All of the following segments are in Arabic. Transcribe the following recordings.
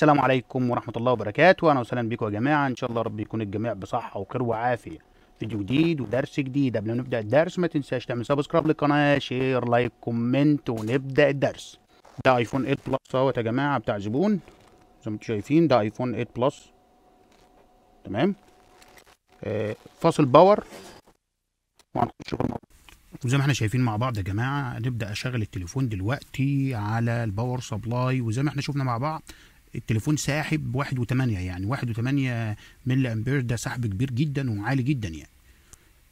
السلام عليكم ورحمة الله وبركاته أهلا وسهلا بكم يا جماعة إن شاء الله رب يكون الجميع بصحة وخير وعافية فيديو جديد ودرس جديد قبل ما نبدأ الدرس ما تنساش تعمل سبسكرايب للقناة شير لايك كومنت ونبدأ الدرس ده ايفون 8 بلس اهوت يا جماعة بتاع زبون زي ما انتم شايفين ده ايفون 8 بلس تمام آه فاصل باور وهنخش في الموضوع وزي ما احنا شايفين مع بعض يا جماعه هنبدا اشغل التليفون دلوقتي على الباور سبلاي وزي ما احنا شفنا مع بعض التليفون ساحب 1.8 يعني 1.8 ملي امبير ده سحب كبير جدا وعالي جدا يعني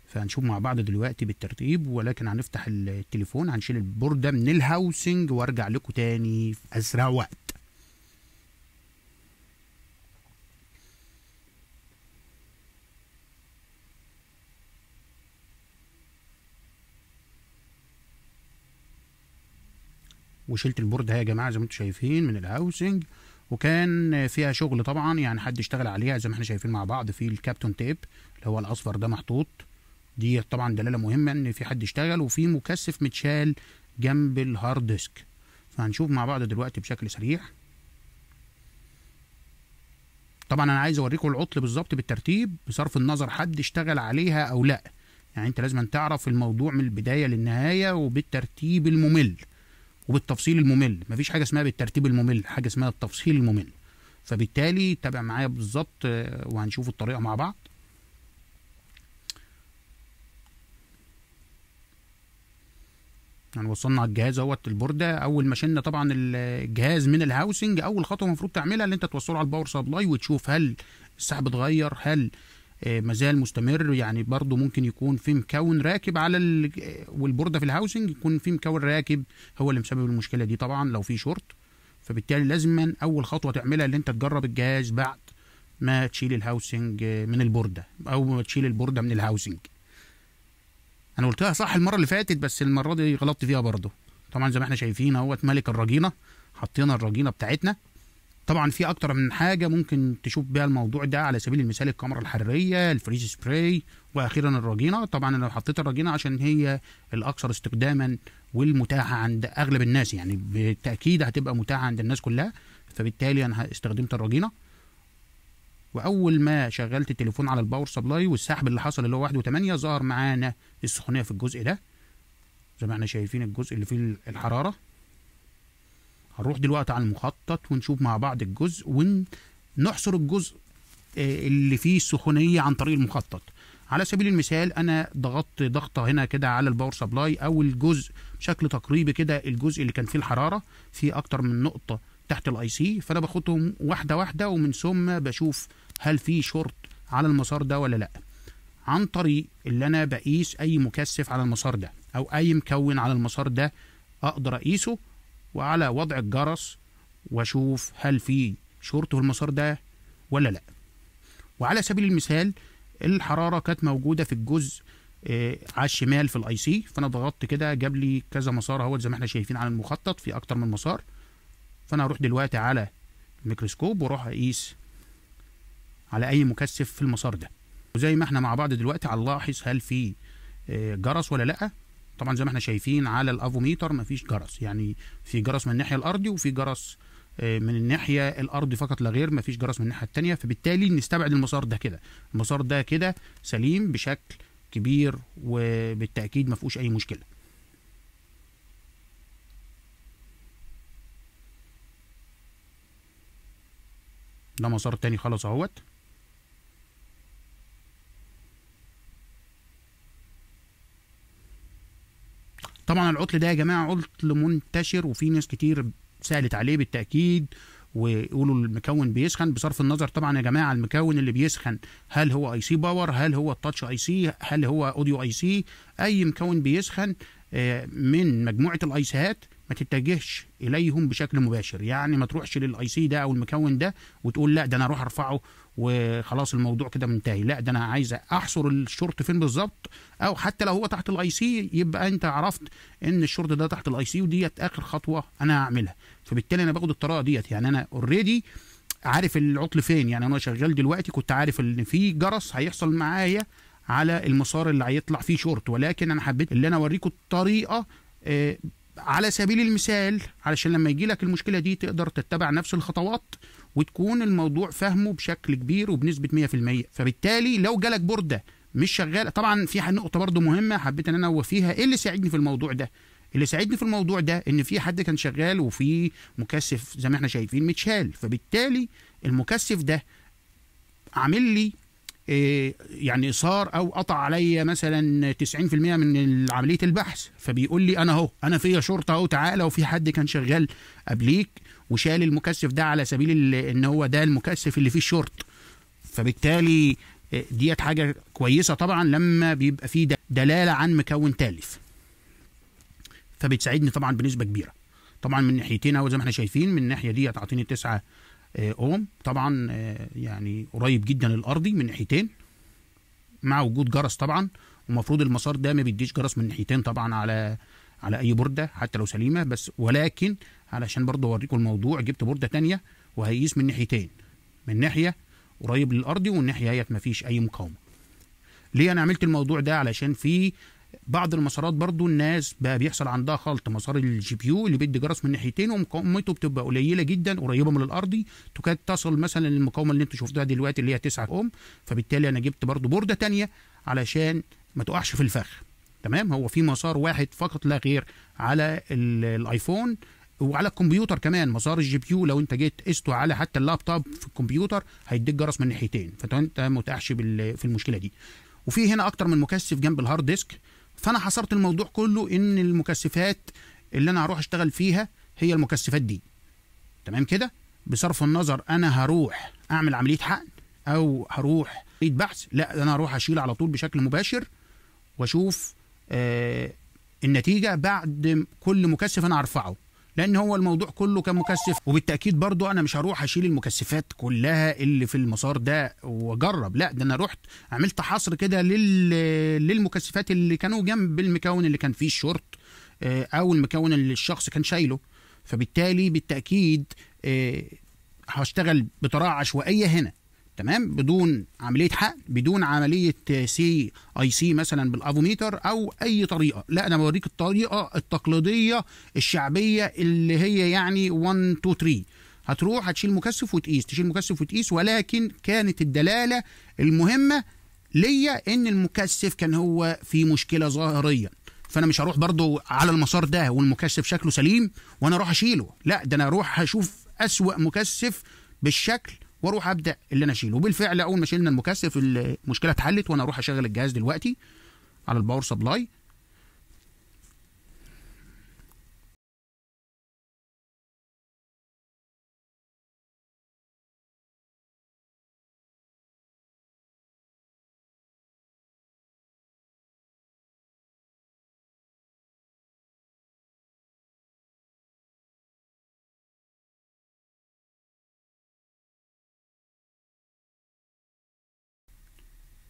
فهنشوف مع بعض دلوقتي بالترتيب ولكن هنفتح التليفون هنشيل البوردة من الهاوسنج وارجع لكم تاني في اسرع وقت وشلت البورد اهي يا جماعه زي ما انتم شايفين من الهاوسنج وكان فيها شغل طبعا يعني حد اشتغل عليها زي ما احنا شايفين مع بعض في الكابتون تيب اللي هو الاصفر ده محطوط دي طبعا دلاله مهمه ان في حد اشتغل وفي مكثف متشال جنب الهارد ديسك فهنشوف مع بعض دلوقتي بشكل سريع طبعا انا عايز اوريكم العطل بالظبط بالترتيب بصرف النظر حد اشتغل عليها او لا يعني انت لازم تعرف الموضوع من البدايه للنهايه وبالترتيب الممل وبالتفصيل الممل مفيش حاجه اسمها بالترتيب الممل حاجه اسمها التفصيل الممل فبالتالي تابع معايا بالظبط آه، وهنشوف الطريقه مع بعض يعني وصلنا على الجهاز اهوت البورده اول ما شلنا طبعا الجهاز من الهاوسنج اول خطوه المفروض تعملها ان انت توصله على الباور سبلاي وتشوف هل السحب اتغير هل آه، مازال مستمر يعني برضه ممكن يكون في مكون راكب على آه، والبورده في الهاوسنج يكون في مكون راكب هو اللي مسبب المشكله دي طبعا لو في شورت فبالتالي لازما اول خطوه تعملها ان انت تجرب الجهاز بعد ما تشيل الهاوسنج آه، من البورده او ما تشيل البورده من الهاوسنج انا قلتها صح المره اللي فاتت بس المره دي غلطت فيها برضه طبعا زي ما احنا شايفين اهوت ملك الرجينه حطينا الرجينه بتاعتنا طبعا في اكتر من حاجه ممكن تشوف بيها الموضوع ده على سبيل المثال الكاميرا الحراريه الفريز سبراي واخيرا الرجينه طبعا انا حطيت الرجينه عشان هي الاكثر استخداما والمتاحه عند اغلب الناس يعني بالتاكيد هتبقى متاحه عند الناس كلها فبالتالي انا استخدمت الرجينه واول ما شغلت التليفون على الباور سبلاي والسحب اللي حصل اللي هو 1.8 ظهر معانا السخونيه في الجزء ده زي ما احنا شايفين الجزء اللي فيه الحراره هنروح دلوقتي على المخطط ونشوف مع بعض الجزء ونحصر الجزء آه، اللي فيه السخونيه عن طريق المخطط على سبيل المثال انا ضغطت ضغطه هنا كده على الباور سبلاي او الجزء بشكل تقريبي كده الجزء اللي كان فيه الحراره في اكتر من نقطه تحت الاي سي فانا باخدهم واحده واحده ومن ثم بشوف هل في شورت على المسار ده ولا لا عن طريق اللي انا بقيس اي مكثف على المسار ده او اي مكون على المسار ده اقدر اقيسه وعلى وضع الجرس واشوف هل في في المسار ده ولا لا وعلى سبيل المثال الحراره كانت موجوده في الجزء آه على الشمال في الاي سي فانا ضغطت كده جاب لي كذا مسار اهوت زي ما احنا شايفين على المخطط في اكتر من مسار فانا هروح دلوقتي على الميكروسكوب واروح اقيس على اي مكثف في المسار ده وزي ما احنا مع بعض دلوقتي هنلاحظ هل في آه، جرس ولا لا طبعا زي ما احنا شايفين على الافوميتر مفيش جرس يعني في جرس من الناحيه الارضي وفي جرس آه، من الناحيه الارضي فقط لا غير مفيش جرس من الناحيه الثانيه فبالتالي نستبعد المسار ده كده المسار ده كده سليم بشكل كبير وبالتاكيد ما فيهوش اي مشكله ده مسار تاني خلاص اهوت طبعا العطل ده يا جماعه عطل منتشر وفي ناس كتير سالت عليه بالتاكيد ويقولوا المكون بيسخن بصرف النظر طبعا يا جماعه المكون اللي بيسخن هل هو اي سي باور هل هو التاتش اي سي هل هو اوديو اي سي اي مكون بيسخن آه، من مجموعه الايسات ما تتجهش اليهم بشكل مباشر يعني ما تروحش للاي سي ده او المكون ده وتقول لا ده انا اروح ارفعه وخلاص الموضوع كده منتهي لا ده انا عايز احصر الشورت فين بالظبط او حتى لو هو تحت الاي سي يبقى انت عرفت ان الشورت ده تحت الاي سي وديت اخر خطوه انا هعملها فبالتالي انا باخد الطريقه ديت يعني انا اوريدي عارف العطل فين يعني انا شغال دلوقتي كنت عارف ان في جرس هيحصل معايا على المسار اللي هيطلع فيه شورت ولكن انا حبيت اللي انا اوريكم الطريقه آه، على سبيل المثال علشان لما يجي لك المشكله دي تقدر تتبع نفس الخطوات وتكون الموضوع فاهمه بشكل كبير وبنسبه 100% فبالتالي لو جالك برده مش شغاله طبعا في نقطه برده مهمه حبيت ان انا اوفيها ايه اللي ساعدني في الموضوع ده اللي ساعدني في الموضوع ده ان في حد كان شغال وفي مكثف زي ما احنا شايفين متشال فبالتالي المكثف ده عامل لي إيه، يعني صار او قطع عليا مثلا 90% من عمليه البحث فبيقول لي انا اهو انا فيا شرطه اهو تعالى وفي حد كان شغال قبليك وشال المكثف ده على سبيل ان هو ده المكثف اللي فيه الشرط فبالتالي إيه، ديت حاجه كويسه طبعا لما بيبقى فيه دلاله عن مكون تالف فبتساعدني طبعا بنسبه كبيره طبعا من ناحيتين اهو زي ما احنا شايفين من الناحيه دي تعطيني 9 آه، اوم طبعا آه، يعني قريب جدا للارضي من ناحيتين مع وجود جرس طبعا ومفروض المسار ده ما بيديش جرس من ناحيتين طبعا على على اي برده حتى لو سليمه بس ولكن علشان برضه اوريكم الموضوع جبت برده تانية وهيقيس من ناحيتين من ناحيه قريب للارضي والناحيه هي ما فيش اي مقاومه ليه انا عملت الموضوع ده علشان في بعض المسارات برضو الناس بقى بيحصل عندها خلط مسار الجي بي يو اللي بيدي جرس من ناحيتين ومقاومته بتبقى قليله جدا قريبه من الارضي تكاد تصل مثلا للمقاومه اللي انت شفتوها دلوقتي اللي هي 9 اوم فبالتالي انا جبت برضو بورده ثانيه علشان ما تقعش في الفخ تمام هو في مسار واحد فقط لا غير على الايفون وعلى الكمبيوتر كمان مسار الجي بي يو لو انت جيت قسته على حتى اللابتوب في الكمبيوتر هيديك جرس من ناحيتين فانت ما تقعش في المشكله دي وفي هنا اكتر من مكثف جنب الهارد ديسك فانا حصرت الموضوع كله ان المكثفات اللي انا هروح اشتغل فيها هي المكثفات دي تمام كده بصرف النظر انا هروح اعمل عمليه حقن او هروح عمليه بحث لا انا هروح اشيل على طول بشكل مباشر واشوف آه النتيجه بعد كل مكثف انا ارفعه لان هو الموضوع كله كان مكثف وبالتاكيد برضو انا مش هروح اشيل المكثفات كلها اللي في المسار ده واجرب لا ده انا رحت عملت حصر كده لل... للمكثفات اللي كانوا جنب المكون اللي كان فيه الشورت آه، او المكون اللي الشخص كان شايله فبالتالي بالتاكيد آه، هشتغل بطريقه عشوائيه هنا تمام بدون عمليه حقن بدون عمليه سي اي سي مثلا بالافوميتر او اي طريقه لا انا بوريك الطريقه التقليديه الشعبيه اللي هي يعني 1 2 3 هتروح هتشيل مكثف وتقيس تشيل مكثف وتقيس ولكن كانت الدلاله المهمه ليا ان المكثف كان هو في مشكله ظاهريه فانا مش هروح برضو على المسار ده والمكثف شكله سليم وانا اروح اشيله لا ده انا اروح هشوف اسوا مكثف بالشكل واروح ابدا اللي انا اشيله وبالفعل اول ما شلنا المكثف المشكله اتحلت وانا اروح اشغل الجهاز دلوقتي على الباور سبلاي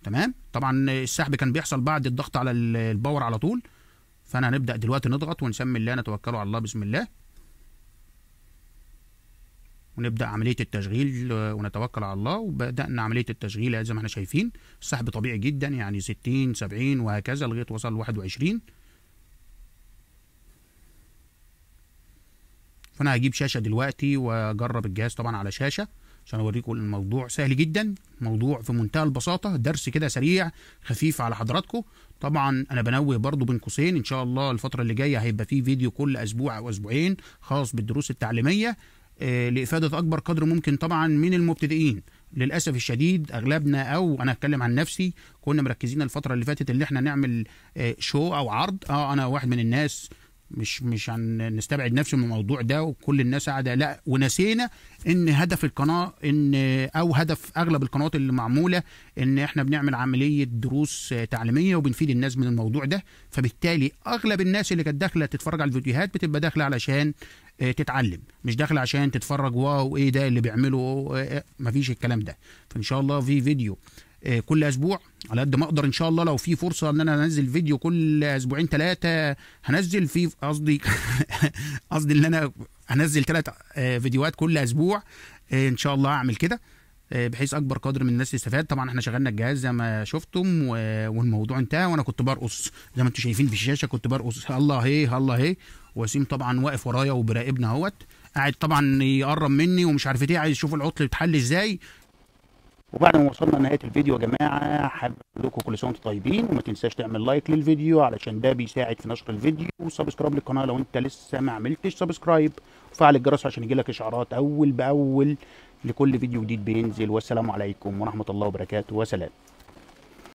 تمام طبعا السحب كان بيحصل بعد الضغط على الباور على طول فانا هنبدا دلوقتي نضغط ونسمي الله نتوكل على الله بسم الله ونبدا عمليه التشغيل آه، ونتوكل على الله وبدانا عمليه التشغيل زي ما احنا شايفين السحب طبيعي جدا يعني 60 70 وهكذا لغايه وصل ل 21 فانا هجيب شاشه دلوقتي واجرب الجهاز طبعا على شاشه عشان اوريكم الموضوع سهل جدا موضوع في منتهى البساطه درس كده سريع خفيف على حضراتكم طبعا انا بنوه برضو بين قوسين ان شاء الله الفتره اللي جايه هيبقى في فيديو كل اسبوع او اسبوعين خاص بالدروس التعليميه آه، لافاده اكبر قدر ممكن طبعا من المبتدئين للاسف الشديد اغلبنا او انا اتكلم عن نفسي كنا مركزين الفتره اللي فاتت اللي احنا نعمل شو آه، او عرض اه انا واحد من الناس مش مش عن نستبعد نفسه من الموضوع ده وكل الناس قاعده لا ونسينا ان هدف القناه ان او هدف اغلب القنوات اللي معموله ان احنا بنعمل عمليه دروس تعليميه وبنفيد الناس من الموضوع ده فبالتالي اغلب الناس اللي كانت داخله تتفرج على الفيديوهات بتبقى داخله علشان آه، تتعلم مش داخله عشان تتفرج واو ايه ده اللي بيعمله آه، آه، مفيش الكلام ده فان شاء الله في فيديو آه، كل اسبوع على قد ما اقدر ان شاء الله لو في فرصه ان انا انزل فيديو كل اسبوعين ثلاثه هنزل في قصدي قصدي ان انا هنزل ثلاث آه، فيديوهات كل اسبوع آه، ان شاء الله هعمل كده بحيث اكبر قدر من الناس تستفاد طبعا احنا شغلنا الجهاز زي ما شفتم والموضوع انتهى وانا كنت برقص زي ما انتم شايفين في الشاشه كنت برقص الله هي الله هي وسيم طبعا واقف ورايا وبراقبنا اهوت قاعد طبعا يقرب مني ومش عارف ايه عايز يشوف العطل بيتحل ازاي وبعد ما وصلنا لنهايه الفيديو يا جماعه حابب لكم كل سنه وانتم طيبين وما تنساش تعمل لايك للفيديو علشان ده بيساعد في نشر الفيديو وسبسكرايب للقناه لو انت لسه ما عملتش سبسكرايب وفعل الجرس عشان يجيلك اشعارات اول باول لكل فيديو جديد بينزل والسلام عليكم ورحمه الله وبركاته وسلام